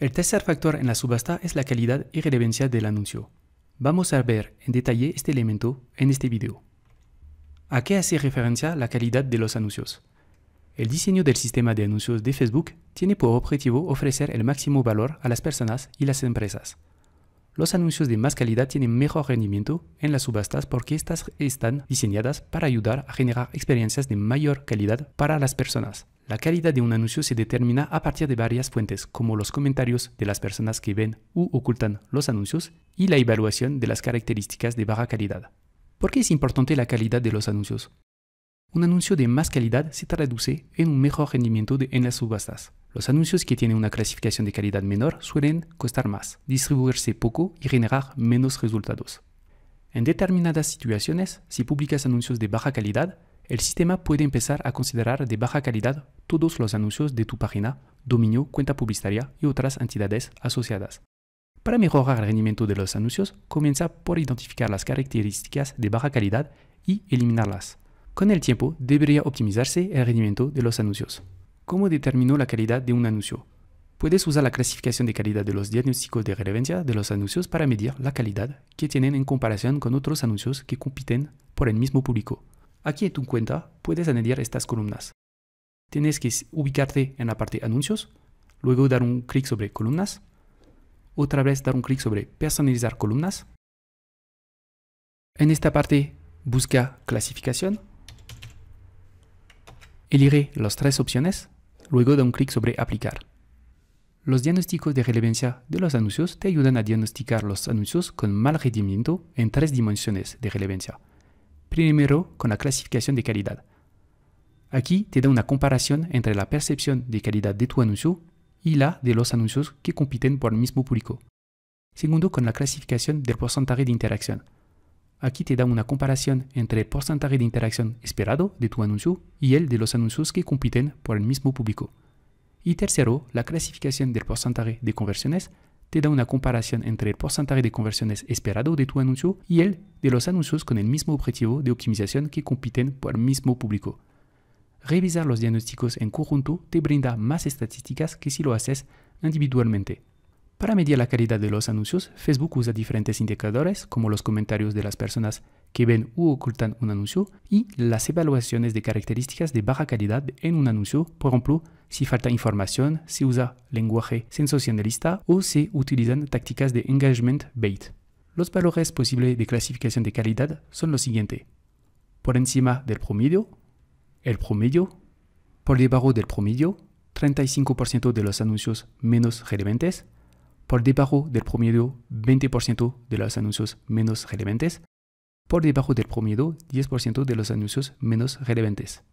El tercer factor en la subasta es la calidad y relevancia del anuncio. Vamos a ver en detalle este elemento en este video. ¿A qué hace referencia la calidad de los anuncios? El diseño del sistema de anuncios de Facebook tiene por objetivo ofrecer el máximo valor a las personas y las empresas. Los anuncios de más calidad tienen mejor rendimiento en las subastas porque estas están diseñadas para ayudar a generar experiencias de mayor calidad para las personas. La calidad de un anuncio se determina a partir de varias fuentes, como los comentarios de las personas que ven u ocultan los anuncios y la evaluación de las características de baja calidad. ¿Por qué es importante la calidad de los anuncios? Un anuncio de más calidad se traduce en un mejor rendimiento en las subastas. Los anuncios que tienen una clasificación de calidad menor suelen costar más, distribuirse poco y generar menos resultados. En determinadas situaciones, si publicas anuncios de baja calidad, el sistema puede empezar a considerar de baja calidad todos los anuncios de tu página, dominio, cuenta publicitaria y otras entidades asociadas. Para mejorar el rendimiento de los anuncios, comienza por identificar las características de baja calidad y eliminarlas. Con el tiempo debería optimizarse el rendimiento de los anuncios. ¿Cómo determinó la calidad de un anuncio? Puedes usar la clasificación de calidad de los diagnósticos de relevancia de los anuncios para medir la calidad que tienen en comparación con otros anuncios que compiten por el mismo público. Aquí en tu cuenta puedes añadir estas columnas. Tienes que ubicarte en la parte anuncios, luego dar un clic sobre columnas, otra vez dar un clic sobre personalizar columnas. En esta parte busca clasificación, elige las tres opciones, luego da un clic sobre aplicar. Los diagnósticos de relevancia de los anuncios te ayudan a diagnosticar los anuncios con mal rendimiento en tres dimensiones de relevancia primero con la clasificación de calidad. Aquí te da una comparación entre la percepción de calidad de tu anuncio y la de los anuncios que compiten por el mismo público. Segundo, con la clasificación del porcentaje de interacción. Aquí te da una comparación entre el porcentaje de interacción esperado de tu anuncio y el de los anuncios que compiten por el mismo público. Y tercero, la clasificación del porcentaje de conversiones te da una comparación entre el porcentaje de conversiones esperado de tu anuncio y el de los anuncios con el mismo objetivo de optimización que compiten por el mismo público. Revisar los diagnósticos en conjunto te brinda más estadísticas que si lo haces individualmente. Para medir la calidad de los anuncios, Facebook usa diferentes indicadores como los comentarios de las personas que ven u ocultan un anuncio y las evaluaciones de características de baja calidad en un anuncio, por ejemplo, si falta información, se usa lenguaje sensacionalista o se utilizan tácticas de engagement bait. Los valores posibles de clasificación de calidad son los siguientes. Por encima del promedio, el promedio, por debajo del promedio, 35% de los anuncios menos relevantes, por debajo del promedio 20% de los anuncios menos relevantes, por debajo del promedio 10% de los anuncios menos relevantes.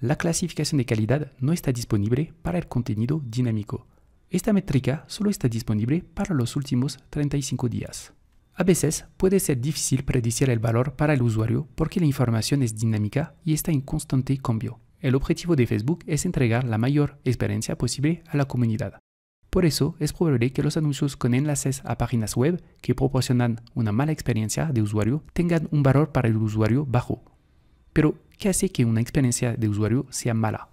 La clasificación de calidad no está disponible para el contenido dinámico. Esta métrica solo está disponible para los últimos 35 días. A veces puede ser difícil predecir el valor para el usuario porque la información es dinámica y está en constante cambio. El objetivo de Facebook es entregar la mayor experiencia posible a la comunidad. Por eso es probable que los anuncios con enlaces a páginas web que proporcionan una mala experiencia de usuario tengan un valor para el usuario bajo, pero, ¿qué hace que una experiencia de usuario sea mala?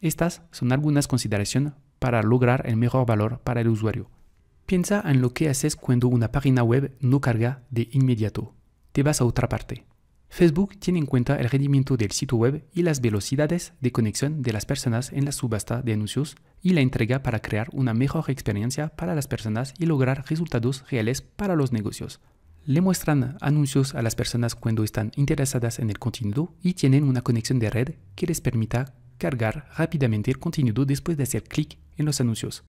Estas son algunas consideraciones para lograr el mejor valor para el usuario. Piensa en lo que haces cuando una página web no carga de inmediato. Te vas a otra parte. Facebook tiene en cuenta el rendimiento del sitio web y las velocidades de conexión de las personas en la subasta de anuncios y la entrega para crear una mejor experiencia para las personas y lograr resultados reales para los negocios le muestran anuncios a las personas cuando están interesadas en el contenido y tienen una conexión de red que les permita cargar rápidamente el contenido después de hacer clic en los anuncios.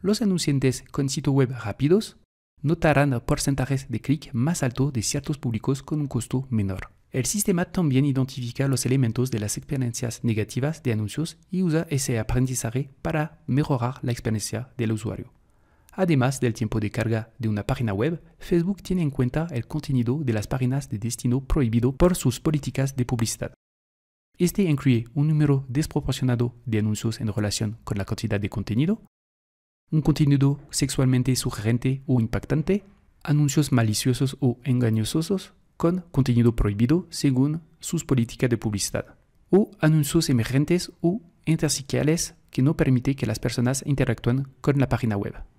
Los anunciantes con sitio web rápidos notarán porcentajes de clic más alto de ciertos públicos con un costo menor. El sistema también identifica los elementos de las experiencias negativas de anuncios y usa ese aprendizaje para mejorar la experiencia del usuario. Además del tiempo de carga de una página web, Facebook tiene en cuenta el contenido de las páginas de destino prohibido por sus políticas de publicidad. Este incluye un número desproporcionado de anuncios en relación con la cantidad de contenido, un contenido sexualmente sugerente o impactante, anuncios maliciosos o engañosos con contenido prohibido según sus políticas de publicidad, o anuncios emergentes o interseccionales que no permite que las personas interactúen con la página web.